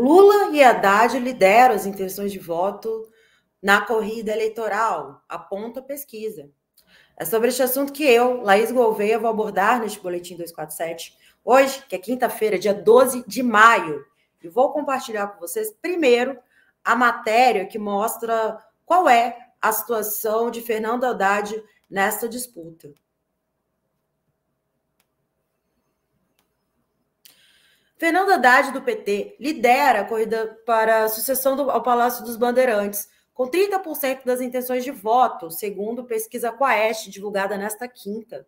Lula e Haddad lideram as intenções de voto na corrida eleitoral, aponta a pesquisa. É sobre este assunto que eu, Laís Gouveia, vou abordar neste Boletim 247, hoje, que é quinta-feira, dia 12 de maio. E vou compartilhar com vocês, primeiro, a matéria que mostra qual é a situação de Fernando Haddad nesta disputa. Fernando Haddad, do PT, lidera a corrida para a sucessão do, ao Palácio dos Bandeirantes, com 30% das intenções de voto, segundo pesquisa Quaest, divulgada nesta quinta.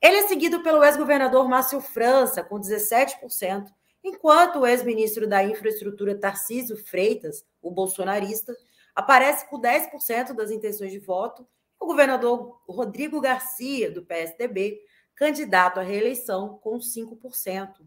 Ele é seguido pelo ex-governador Márcio França, com 17%, enquanto o ex-ministro da Infraestrutura Tarcísio Freitas, o bolsonarista, aparece com 10% das intenções de voto, o governador Rodrigo Garcia, do PSDB, candidato à reeleição, com 5%.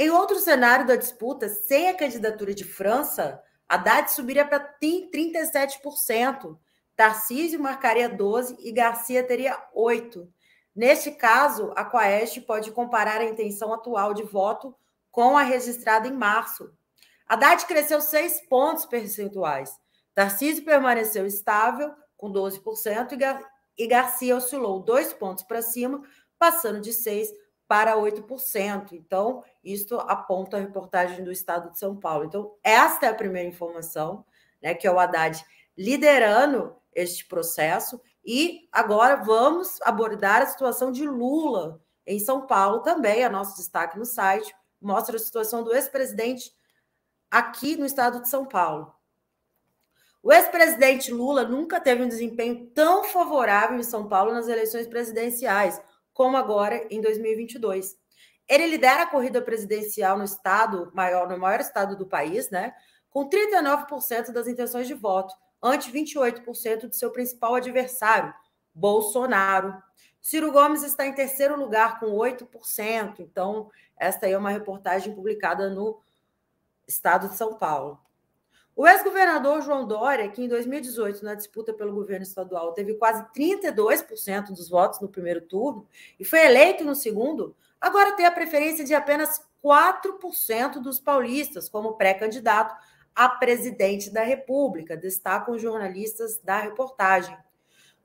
Em outro cenário da disputa, sem a candidatura de França, Haddad subiria para 37%. Tarcísio marcaria 12% e Garcia teria 8%. Neste caso, a Quaest pode comparar a intenção atual de voto com a registrada em março. Haddad cresceu 6 pontos percentuais. Tarcísio permaneceu estável, com 12%, e, Garcia oscilou 2 pontos para cima, passando de 6 para 8%. Então, isto aponta a reportagem do Estado de São Paulo. Então, esta é a primeira informação, né, que é o Haddad liderando este processo. E agora vamos abordar a situação de Lula em São Paulo também, a é nosso destaque no site, mostra a situação do ex-presidente aqui no estado de São Paulo. O ex-presidente Lula nunca teve um desempenho tão favorável em São Paulo nas eleições presidenciais, como agora em 2022. Ele lidera a corrida presidencial no estado maior, no maior estado do país, né? Com 39% das intenções de voto, ante 28% de seu principal adversário, Bolsonaro. Ciro Gomes está em terceiro lugar com 8%. Então, esta aí é uma reportagem publicada no estado de São Paulo. O ex-governador João Dória, que em 2018, na disputa pelo governo estadual, teve quase 32% dos votos no primeiro turno e foi eleito no segundo, agora tem a preferência de apenas 4% dos paulistas como pré-candidato a presidente da República, destacam jornalistas da reportagem.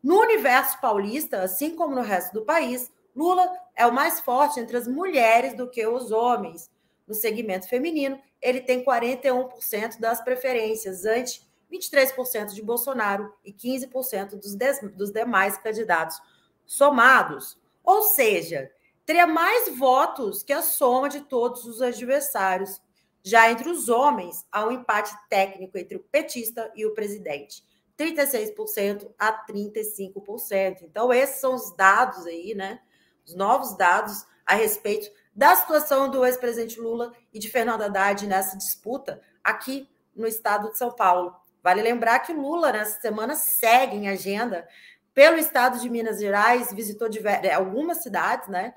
No universo paulista, assim como no resto do país, Lula é o mais forte entre as mulheres do que os homens, no segmento feminino, ele tem 41% das preferências, ante 23% de Bolsonaro e 15% dos, des, dos demais candidatos somados. Ou seja, teria mais votos que a soma de todos os adversários. Já entre os homens, há um empate técnico entre o petista e o presidente, 36% a 35%. Então, esses são os dados aí, né? Os novos dados a respeito da situação do ex-presidente Lula e de Fernando Haddad nessa disputa aqui no estado de São Paulo. Vale lembrar que Lula, nessa semana, segue em agenda pelo estado de Minas Gerais, visitou diversas, é, algumas cidades né,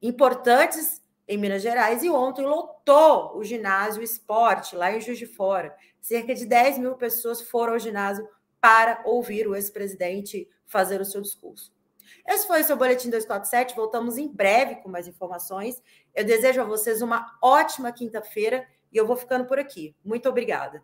importantes em Minas Gerais e ontem lotou o ginásio Esporte, lá em Juiz de Fora. Cerca de 10 mil pessoas foram ao ginásio para ouvir o ex-presidente fazer o seu discurso. Esse foi o seu Boletim 247. Voltamos em breve com mais informações. Eu desejo a vocês uma ótima quinta-feira e eu vou ficando por aqui. Muito obrigada.